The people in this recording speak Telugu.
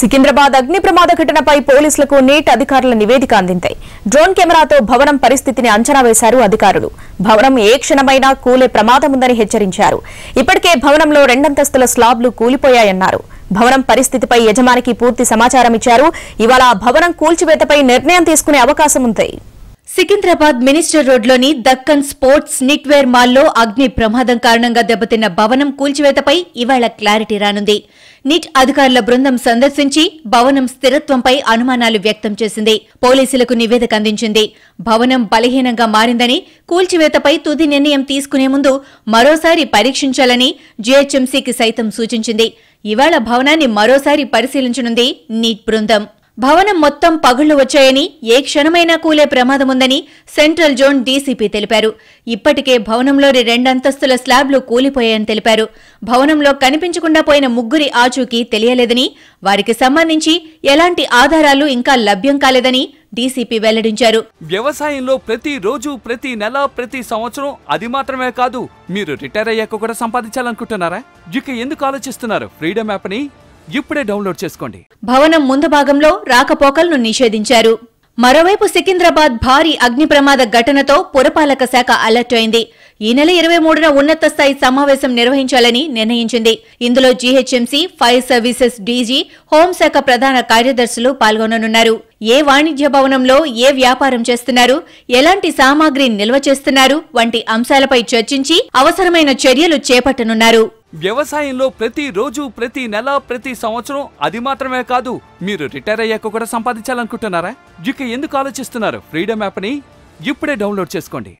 సికింద్రాబాద్ అగ్ని ప్రమాద ఘటనపై పోలీసులకు నీట్ అధికారుల నివేదిక అందింది డ్రోన్ కెమెరాతో భవనం పరిస్థితిని అంచనా వేశారు అధికారులు భవనం ఏ క్షణమైనా కూలే ప్రమాదముందని హెచ్చరించారు ఇప్పటికే భవనంలో రెండంతస్తుల స్లాబ్లు కూలిపోయాయన్నారు భవనం పరిస్థితిపై యజమానికి పూర్తి సమాచారం ఇచ్చారు ఇవాళ భవనం కూల్చివేతపై నిర్ణయం తీసుకునే అవకాశం ఉంది సికింద్రాబాద్ మినిస్టర్ రోడ్లోని దక్కన్ స్పోర్ట్స్ నిట్వేర్ మాల్లో అగ్ని ప్రమాదం కారణంగా దెబ్బతిన్న భవనం కూల్చివేతపై ఇవాళ క్లారిటీ రానుంది నిట్ అధికారుల బృందం సందర్శించి భవనం స్థిరత్వంపై అనుమానాలు వ్యక్తం చేసింది పోలీసులకు నివేదిక అందించింది భవనం బలహీనంగా మారిందని కూల్చివేతపై తుది నిర్ణయం తీసుకునే ముందు మరోసారి పరీక్షించాలని జీహెచ్ఎంసీకి సైతం సూచించింది ఇవాళ భవనాన్ని మరోసారి పరిశీలించనుంది నీట్ బృందం భవనం మొత్తం పగుళ్లు వచ్చాయని ఏ క్షణమైనా కూలే ప్రమాదముందని సెంట్రల్ జోన్ డీసీపీ తెలిపారు ఇప్పటికే భవనంలోని రెండంతస్తుల స్లాబ్లు కూలిపోయాయని తెలిపారు భవనంలో కనిపించకుండా పోయిన ముగ్గురి ఆచూకీ తెలియలేదని వారికి సంబంధించి ఎలాంటి ఆధారాలు ఇంకా లభ్యం కాలేదని డీసీపీ వెల్లడించారు వ్యవసాయంలో ప్రతి రోజు ప్రతి నెల ప్రతి సంవత్సరం అది మాత్రమే కాదు మీరు రిటైర్ అయ్యాక కూడా సంపాదించాలనుకుంటున్నారా ఇక ఎందుకు ఆలోచిస్తున్నారు ఫ్రీడమ్ యాప్ ని ఇప్పుడే డౌన్లోడ్ చేసుకోండి భవనం ముందు భాగంలో రాకపోకలను నిషేధించారు మరోవైపు సికింద్రాబాద్ భారీ అగ్ని ప్రమాద ఘటనతో పురపాలక శాఖ అలర్ట్ అయింది ఈ నెల ఇరవై మూడున ఉన్నత స్థాయి సమావేశం నిర్వహించాలని నిర్ణయించింది ఇందులో జీహెచ్ఎంసీ ఫైర్ సర్వీసెస్ డీజీ హోంశాఖ ప్రధాన కార్యదర్శులు పాల్గొననున్నారు ఏ వాణిజ్య భవనంలో ఏ వ్యాపారం చేస్తున్నారు ఎలాంటి సామాగ్రి నిల్వ చేస్తున్నారు వంటి అంశాలపై చర్చించి అవసరమైన చర్యలు చేపట్టనున్నారు వ్యవసాయంలో ప్రతి రోజు ప్రతి నెల ప్రతి సంవత్సరం అది మాత్రమే కాదు మీరు రిటైర్ అయ్యాక కూడా సంపాదించాలనుకుంటున్నారా ఇక ఎందుకు ఆలోచిస్తున్నారు ఫ్రీడమ్ యాప్ని ఇప్పుడే డౌన్లోడ్ చేసుకోండి